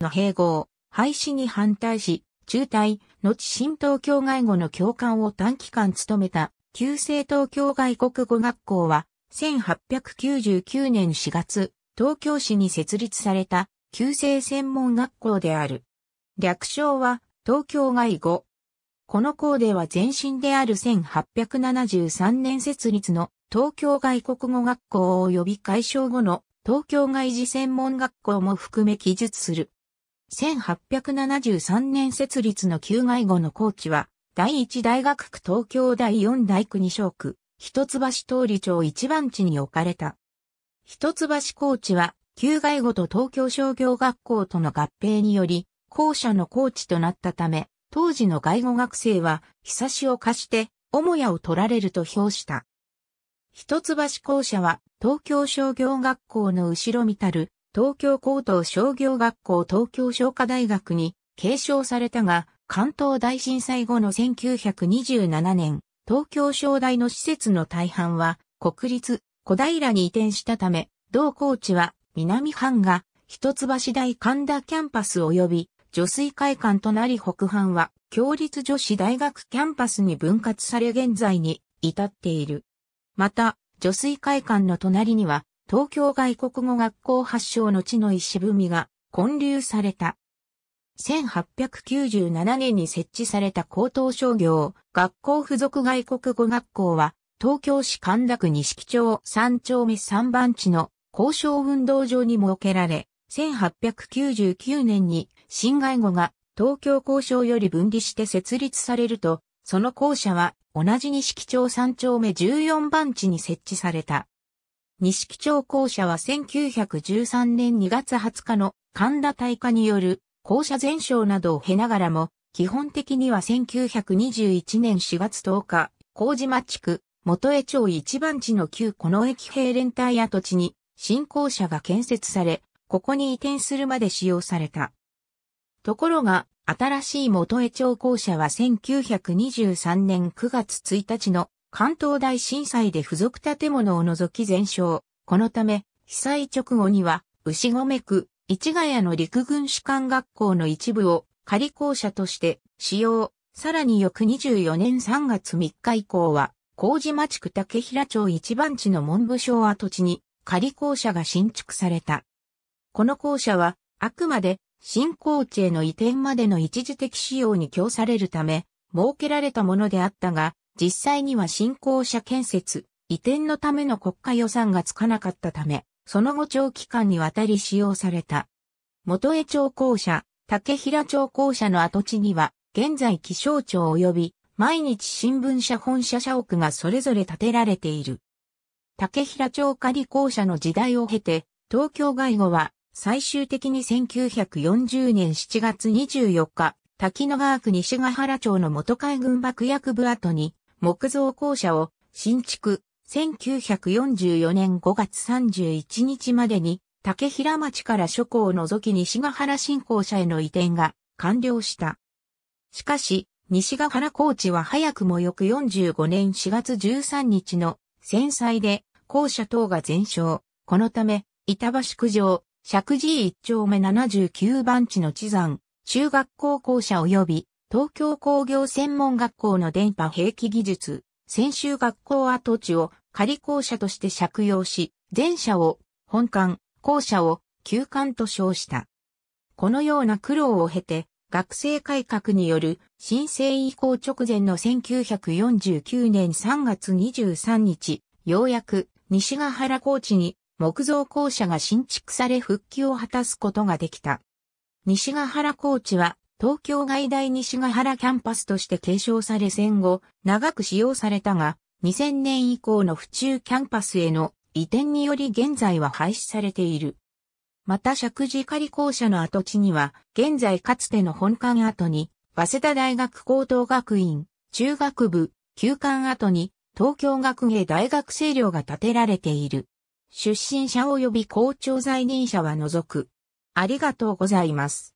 の併合、廃止に反対し、中退、後新東京外語の教官を短期間務めた、旧制東京外国語学校は、1899年4月、東京市に設立された、旧制専門学校である。略称は、東京外語。この校では前身である1873年設立の東京外国語学校及び解消後の東京外事専門学校も含め記述する。1873年設立の旧外語の高知は、第一大学区東京第四大区二小区、一橋通り町一番地に置かれた。一橋高知は、旧外語と東京商業学校との合併により、校舎の高知となったため、当時の外語学生は、久しを貸して、母屋を取られると評した。一橋校舎は、東京商業学校の後ろ見たる、東京高等商業学校東京商科大学に継承されたが、関東大震災後の1927年、東京商大の施設の大半は国立小平に移転したため、同校地は南半が一橋大神田キャンパス及び女水会館となり北半は共立女子大学キャンパスに分割され現在に至っている。また、女水会館の隣には東京外国語学校発祥の地の石踏みが建立された。1897年に設置された高等商業学校付属外国語学校は、東京市神田区木町3丁目3番地の交渉運動場に設けられ、1899年に新外語が東京交渉より分離して設立されると、その校舎は同じ西木町3丁目14番地に設置された。西木町校舎は1913年2月20日の神田大火による校舎全焼などを経ながらも、基本的には1921年4月10日、麹町地区、元江町一番地の旧この駅兵連帯跡地に新校舎が建設され、ここに移転するまで使用された。ところが、新しい元江町校舎は1923年9月1日の関東大震災で付属建物を除き全焼。このため、被災直後には、牛込区、市ヶ谷の陸軍士官学校の一部を仮校舎として使用。さらに翌24年3月3日以降は、麹町区竹平町一番地の文部省跡地に仮校舎が新築された。この校舎は、あくまで新校地への移転までの一時的使用に供されるため、設けられたものであったが、実際には新校舎建設、移転のための国家予算がつかなかったため、その後長期間にわたり使用された。元江町校舎、竹平町校舎の跡地には、現在気象庁及び毎日新聞社本社社屋がそれぞれ建てられている。竹平町仮校舎の時代を経て、東京外語は最終的に1940年7月24日、滝野川区西ヶ原町の元海軍爆薬部跡に木造校舎を新築1944年5月31日までに竹平町から諸校を除き西ヶ原新校舎への移転が完了した。しかし、西ヶ原高地は早くも翌45年4月13日の戦災で校舎等が全焼。このため、板橋区上、石寺一丁目79番地の地山、中学校校舎及び東京工業専門学校の電波兵器技術、専修学校跡地を仮校舎として借用し、全社を本館、校舎を休館と称した。このような苦労を経て、学生改革による申請移行直前の1949年3月23日、ようやく西ヶ原高地に木造校舎が新築され復帰を果たすことができた。西ヶ原高地は東京外大西ヶ原キャンパスとして継承され戦後、長く使用されたが、2000年以降の府中キャンパスへの移転により現在は廃止されている。また石寺仮校舎の跡地には、現在かつての本館跡に、早稲田大学高等学院、中学部、旧館跡に、東京学芸大学生寮が建てられている。出身者及び校長在任者は除く。ありがとうございます。